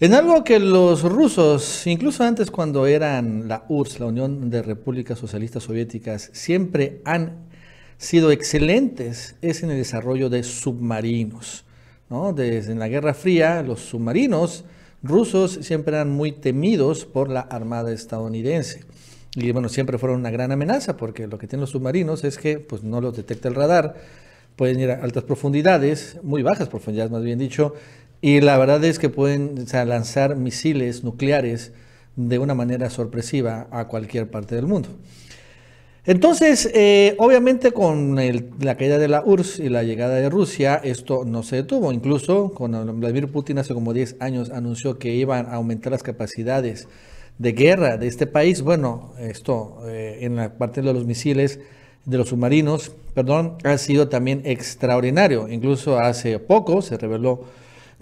En algo que los rusos, incluso antes cuando eran la URSS, la Unión de Repúblicas Socialistas Soviéticas, siempre han sido excelentes es en el desarrollo de submarinos. Desde la Guerra Fría, los submarinos rusos siempre eran muy temidos por la Armada estadounidense. Y bueno, siempre fueron una gran amenaza porque lo que tienen los submarinos es que pues, no los detecta el radar, pueden ir a altas profundidades, muy bajas profundidades más bien dicho, y la verdad es que pueden lanzar misiles nucleares de una manera sorpresiva a cualquier parte del mundo. Entonces, eh, obviamente con la caída de la URSS y la llegada de Rusia, esto no se detuvo. Incluso cuando Vladimir Putin hace como 10 años anunció que iban a aumentar las capacidades de guerra de este país, bueno, esto eh, en la parte de los misiles, de los submarinos, perdón, ha sido también extraordinario. Incluso hace poco se reveló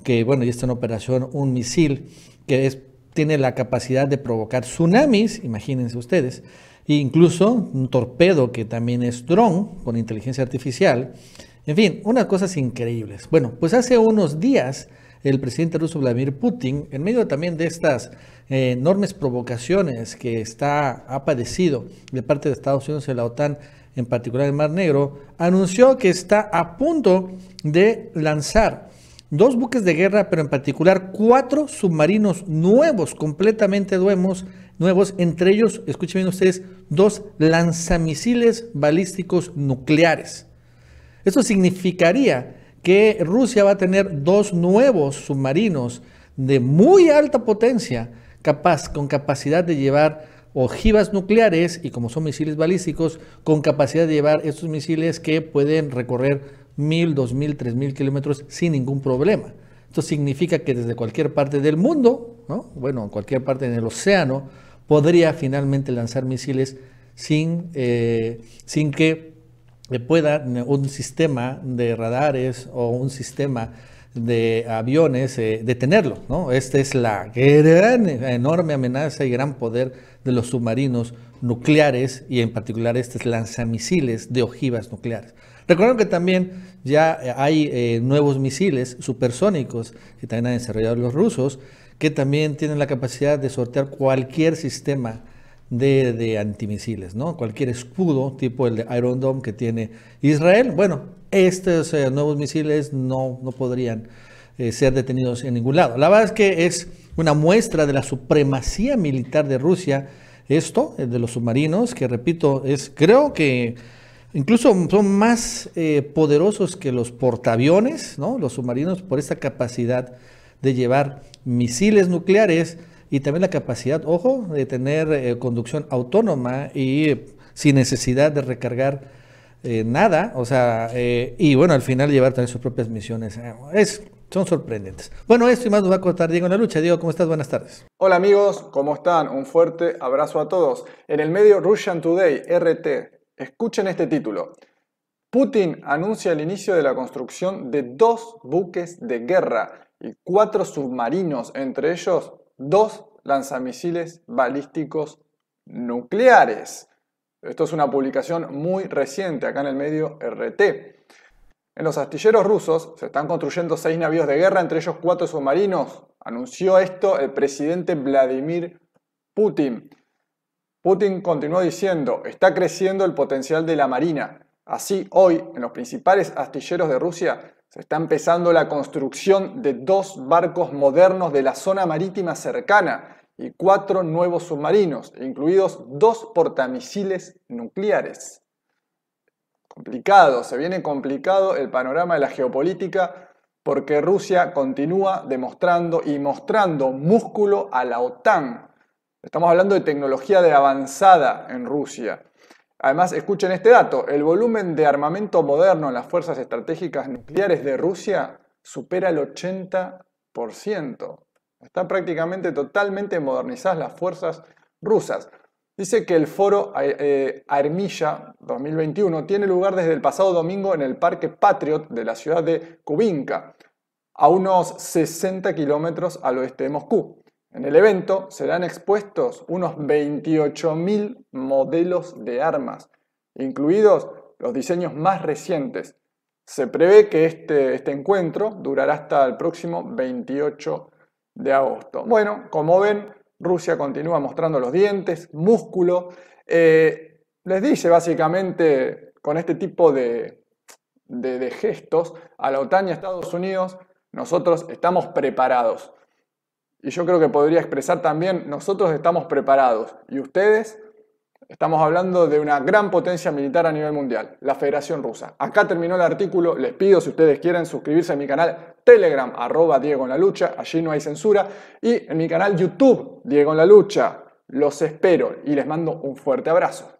que bueno, y está en operación un misil que es, tiene la capacidad de provocar tsunamis, imagínense ustedes, e incluso un torpedo que también es dron con inteligencia artificial. En fin, unas cosas increíbles. Bueno, pues hace unos días el presidente ruso Vladimir Putin, en medio también de estas eh, enormes provocaciones que está, ha padecido de parte de Estados Unidos y la OTAN, en particular el Mar Negro, anunció que está a punto de lanzar dos buques de guerra, pero en particular cuatro submarinos nuevos, completamente nuevos, nuevos entre ellos, escuchen ustedes, dos lanzamisiles balísticos nucleares. Esto significaría que Rusia va a tener dos nuevos submarinos de muy alta potencia, capaz, con capacidad de llevar ojivas nucleares y como son misiles balísticos, con capacidad de llevar estos misiles que pueden recorrer mil, dos mil, tres kilómetros sin ningún problema. Esto significa que desde cualquier parte del mundo, bueno, cualquier parte en el océano, podría finalmente lanzar misiles sin, eh, que eh, pueda un sistema de radares o un sistema de aviones eh, detenerlo. Esta es la enorme amenaza y gran poder de los submarinos nucleares y en particular estos lanzamisiles de ojivas nucleares. Recuerden que también ya eh, hay eh, nuevos misiles supersónicos que también han desarrollado los rusos, que también tienen la capacidad de sortear cualquier sistema de, antimisiles, ¿no? Cualquier escudo, tipo el de Iron Dome que tiene Israel. Bueno, estos eh, nuevos misiles no, no podrían ser detenidos en ningún lado. La verdad es que es una muestra de la supremacía militar de Rusia, esto, de los submarinos, que repito, es creo que Incluso son más eh, poderosos que los portaaviones, ¿no? los submarinos, por esta capacidad de llevar misiles nucleares y también la capacidad, ojo, de tener eh, conducción autónoma y sin necesidad de recargar eh, nada. O sea, y bueno, al final llevar también sus propias misiones. es son sorprendentes. Bueno, esto y más nos va a contar Diego en la lucha. Diego, ¿cómo estás? Buenas tardes. Hola amigos, ¿cómo están? Un fuerte abrazo a todos. En el medio Russian Today, RT, Escuchen este título. Putin anuncia el inicio de la construcción de dos buques de guerra y cuatro submarinos, entre ellos dos lanzamisiles balísticos nucleares. Esto es una publicación muy reciente acá en el medio RT. En los astilleros rusos se están construyendo seis navíos de guerra, entre ellos cuatro submarinos. Anunció esto el presidente Vladimir Putin. Putin continuó diciendo, está creciendo el potencial de la Marina. Así, hoy, en los principales astilleros de Rusia, se está empezando la construcción de dos barcos modernos de la zona marítima cercana y cuatro nuevos submarinos, incluidos dos portamisiles nucleares. Complicado, se viene complicado el panorama de la geopolítica porque Rusia continúa demostrando y mostrando músculo a la OTAN, Estamos hablando de tecnología de avanzada en Rusia. Además, escuchen este dato, el volumen de armamento moderno en las fuerzas estratégicas nucleares de Rusia supera el 80%. Están prácticamente totalmente modernizadas las fuerzas rusas. Dice que el foro eh, eh, Armilla 2021 tiene lugar desde el pasado domingo en el Parque Patriot de la ciudad de Kubinka, a unos 60 kilómetros al oeste de Moscú. En el evento serán expuestos unos 28.000 modelos de armas, incluidos los diseños más recientes. Se prevé que este, este encuentro durará hasta el próximo 28 de agosto. Bueno, como ven, Rusia continúa mostrando los dientes, músculo. Eh, les dice básicamente con este tipo de, de gestos a la OTAN y a Estados Unidos, nosotros estamos preparados. Y yo creo que podría expresar también, nosotros estamos preparados y ustedes, estamos hablando de una gran potencia militar a nivel mundial, la Federación Rusa. Acá terminó el artículo, les pido si ustedes quieren suscribirse a mi canal Telegram, arroba Diego en la Lucha, allí no hay censura, y en mi canal YouTube, Diego en la Lucha. Los espero y les mando un fuerte abrazo.